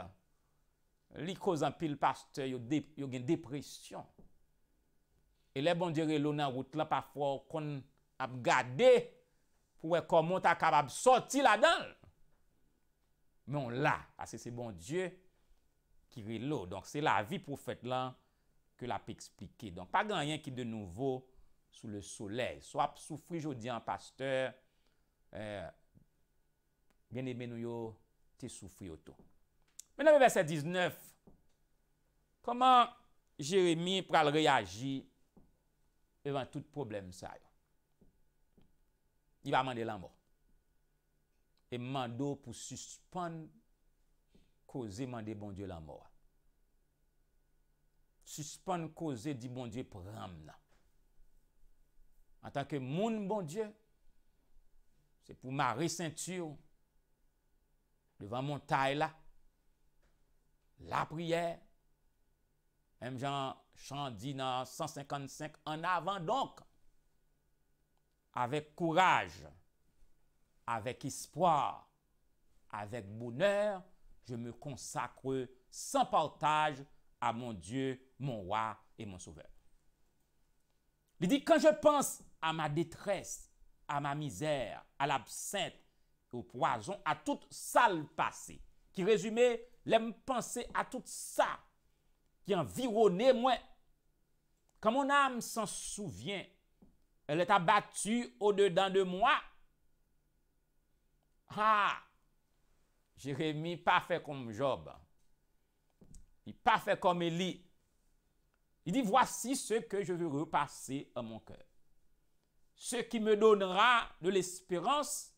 li koz an pil pasteur, yo gen depresyon. E le bon die relo nan route la, pa fwo kon ap gade, pou we kon mont akabab soti la den. Men on la, a se se bon die, ki relo. Donk se la vi profet lan, ke la pe eksplike. Donk pa ganyen ki de nouvo, sou le solel. Sou ap soufri jodi an pasteur, eee, euh, Gwene benou yo, te soufri yo tou. Mè nan vè versè 19, koman Jérémie pral reyagi evan tout problem sa yo? I va mande la mor. E mando pou suspon koze mande bon dieu la mor. Suspon koze di bon dieu pou ram nan. An tanke moun bon dieu, se pou ma re-sintyou, devant taille là, la prière, même Jean Chant 155, en avant donc, avec courage, avec espoir, avec bonheur, je me consacre sans partage à mon Dieu, mon roi et mon sauveur. Il dit, quand je pense à ma détresse, à ma misère, à l'absinthe, au poison, à toute ça le passé. Qui résumait, l'aime penser à tout ça qui environnait moi. Quand mon âme s'en souvient, elle est abattue au-dedans de moi. Ah! Jérémie, pas fait comme Job. Il pas fait comme Élie. Il dit, voici ce que je veux repasser à mon cœur. Ce qui me donnera de l'espérance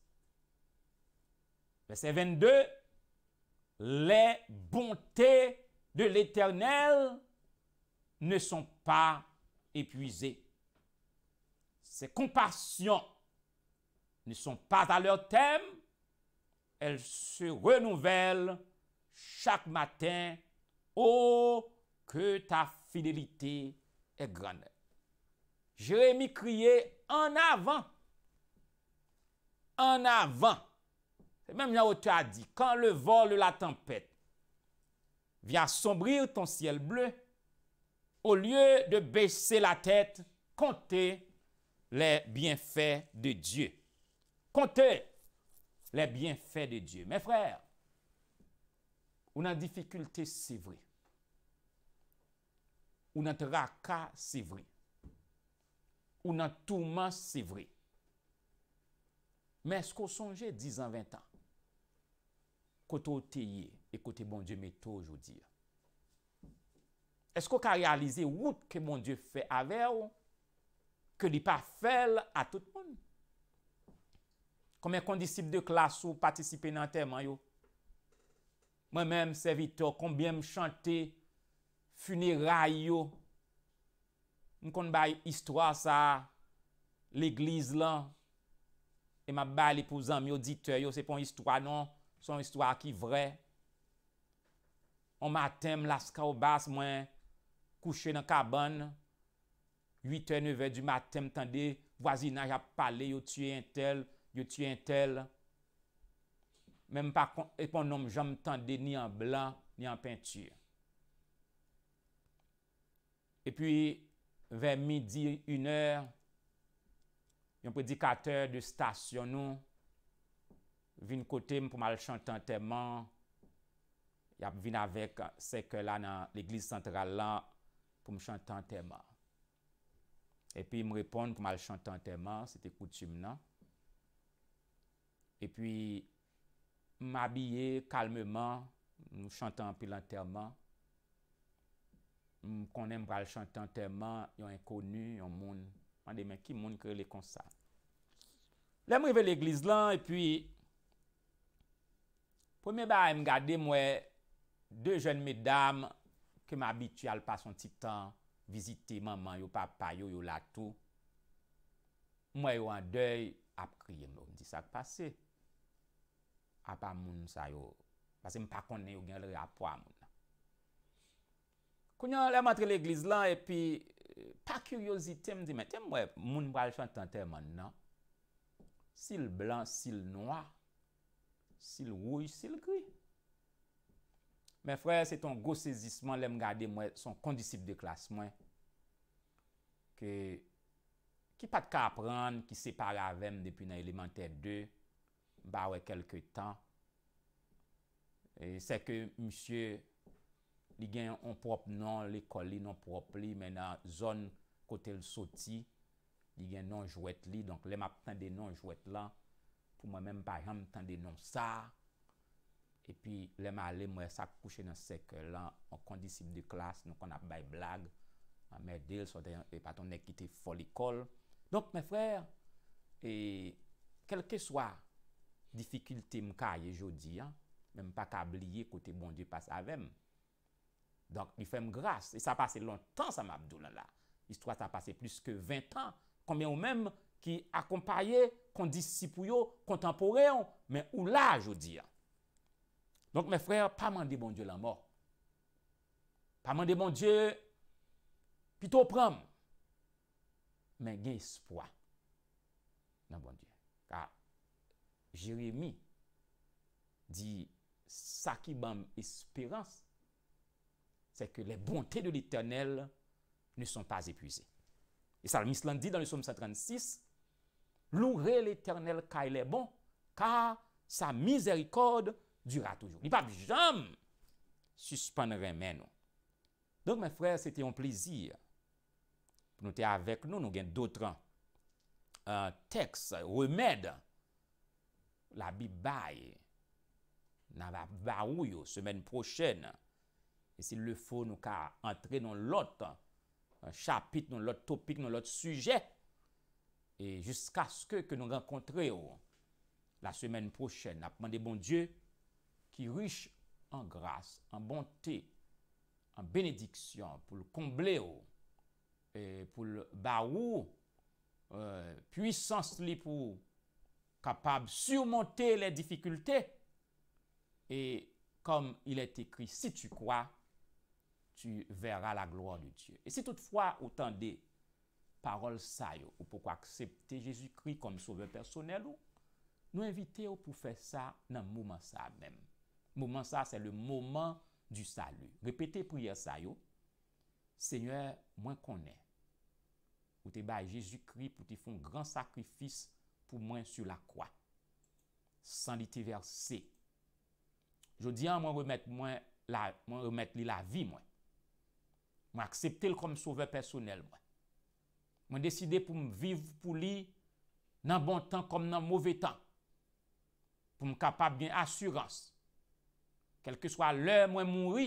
Verset 22, les bontés de l'Éternel ne sont pas épuisées. Ses compassions ne sont pas à leur thème. Elles se renouvellent chaque matin. Oh, que ta fidélité est grande. Jérémie criait en avant, en avant même là où tu as dit, quand le vol de la tempête vient assombrir ton ciel bleu, au lieu de baisser la tête, comptez les bienfaits de Dieu. Comptez les bienfaits de Dieu. Mes frères, on a difficulté, c'est vrai. On a tracas, c'est vrai. On a tourment, c'est vrai. Mais est-ce qu'on songeait 10 ans, 20 ans? E kote ou teye, ekote bon die me tou joudi. Esko ka realize wout ke bon die fe aver ou, ke li pa fel a tout moun? Komek kondisip de klas ou patisipe nan teman yo? Mwen menm servito, konbyen m chante, funera yo, m kon bay istwa sa, l'egliz lan, e mab bay l'ipouzan myo dite yo, se pon istwa non, Son istwa ki vre. On maten m laska ou bas mwen kouche nan kaban. 8 an 9 an du maten m tende. Vwazina j ap pale yo tye entel, yo tye entel. Mem pa kon, epon nom jan m tende ni an blan, ni an pentye. E pi ven midi 1 an, yon predikater de stasyon nou. vin kote m pou m al chante anterman, yap vin avek seke la nan l'eglise santral la, pou m chante anterman. Epi m repon m pou m al chante anterman, se te koutim nan. Epi m abye kalmeman, m chante anterman, m konen m al chante anterman, yon konu, yon moun, m an de men ki moun kre le konsa. La m revè l'eglise lan, epi, pou mè ba m gade m wè dè jèn mè dam ke m abitü al pa son titan vizite maman yo papa yo yo la tou m wè yo an dèy ap kriye m nou di sa k pase ap a moun sa yo basè m pa konen yo gen lè apwa moun koun yon lè m antre lè gliz lan e pi pa kuryozite m di mè te m wè moun m pral chan tante man non? nan sil blan sil noa Si l wouy, si l gri. Mè frè, se ton gwo sezisman, lèm gade mwen son kondisip de klas mwen. Ki pat ka apren, ki separe avèm depi nan Elementer 2, ba wè kelke tan. Se ke, msye, li gen yon prop nan, li kol li, yon prop li, men nan zon kote l soti, li gen nan jwet li, lèm apten de nan jwet la, Ou mwen mèm pa yon tan de non sa. E pi lè m'a lè mwen sa kouche nan seke lan. Ou kon disip de klas nou kon ap bay blag. Mwen mèdèl so de e paton ekite folikol. Donk mè frèr. E kelke swa. Difikilte mkaye jodi. Mèm pa kabliye kote bon di pas avèm. Donk mi fèm gras. E sa pase lontan sa m'abdounan la. Histoire sa pase plus ke vintan. Konmè ou mèm. ki akompaye kondisipuyo kontemporèon, men ou la jodi an. Donk men frè, pa mande bon Diyo la mor. Pa mande bon Diyo, pito pram, men gen espwa. Nan bon Diyo. Kar Jeremie di sakibam espirans, se ke le bontè de l'Eternel ne son pas epwize. E sal mislan di dan le Somme 136, Loure l'éternel ka ilè bon, ka sa mizerikode dira toujou. Ni pa jom suspèn remè nou. Donk, mè frè, sè tè yon plizir. Pè nou tè avèk nou, nou gen doutran. Un euh, teks, remèd, la bi baye, nan va barou yo, semen prochen. E sè lè fò nou ka antre nou lot, euh, chapit nou lot, topik nou lot, sujè, et jusqu'à ce que, nous rencontrions la semaine prochaine, à des bon Dieu qui riche en grâce, en bonté, en bénédiction, pour le combler, et pour le barou, euh, puissance li pour capable surmonter les difficultés. Et comme il est écrit, si tu crois, tu verras la gloire de Dieu. Et si toutefois, autant de parol sa yo, ou pou aksepte Jezoukri kom souve personel ou, nou evite ou pou fè sa nan mouman sa men. Mouman sa, se le mouman du salu. Repete prier sa yo, Seigneur, mwen kone, ou te baye Jezoukri pou te foun gran sakrifis pou mwen sou la kwa. San li te verse. Je di an mwen remet li la vi mwen. Mwen aksepte l kom souve personel mwen. mwen deside pou mwiv pou li nan bon tan kom nan mwove tan, pou mw kapab gen asurans. Kelke swa lè mwen mwouri,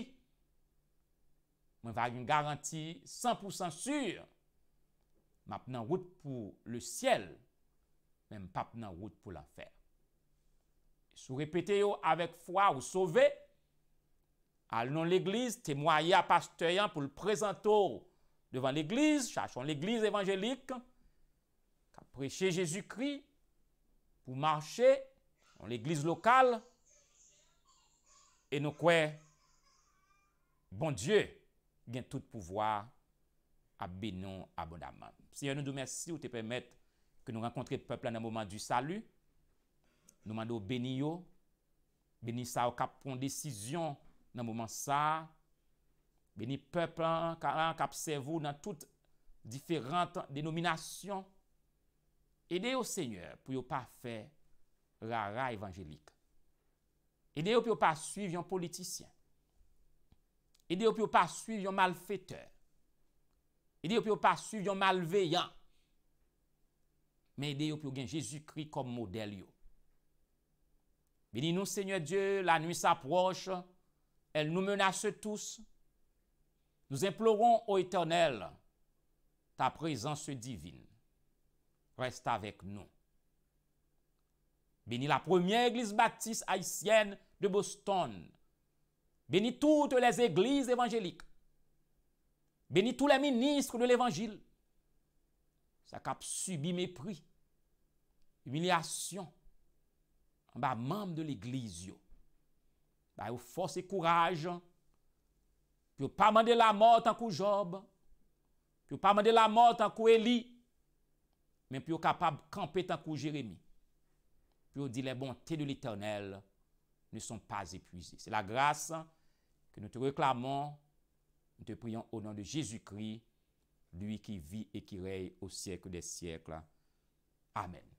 mwen vay gen garanti 100% sur, mwen ap nan wout pou le siel, mwen ap nan wout pou l'anfer. Sou repete yo avèk fwa ou sove, al non l'eglise, te mwaya pastoyan pou l'prezento ou, devan l'eglise, chachon l'eglise evanjelik, ka preche Jésus-Kri, pou marche, l'eglise lokal, e nou kwe, bon Diyo, gen tout pouvoi, a benyon abonaman. Seye, nou nou mersi ou te pemet ke nou renkontre peple nan mouman du salu, nou man nou beniyo, benisa ou kap pon desisyon nan mouman sa, Beni peplen, karan, kapsevou nan tout diferent denominasyon. Ede yo, seigneur, pou yo pa fe rara evanjelik. Ede yo pou yo pa suyv yon politisyen. Ede yo pou yo pa suyv yon malfeteur. Ede yo pou yo pa suyv yon malveyan. Men ede yo pou yo gen Jezikri kom model yo. Beni nou, seigneur, dieu, la nou s'aproche. El nou menase tous. Nous implorons au éternel ta présence divine. Reste avec nous. Béni la première église baptiste haïtienne de Boston. Béni toutes les églises évangéliques. Béni tous les ministres de l'évangile. Sa cap subit mépris, humiliation, en bas membre de l'église. Béni tous les églises évangéliques. Pyo pa mande la mot an kou Job, pyo pa mande la mot an kou Eli, men pyo kapab kampe tan kou Jeremie, pyo di le bonte de l'Eternel, ne son pas epuize. Se la grase ke nou te reklamon, nou te priyon o nan de Jezoukri, lui ki vi e ki rey o syekle de syekle. Amen.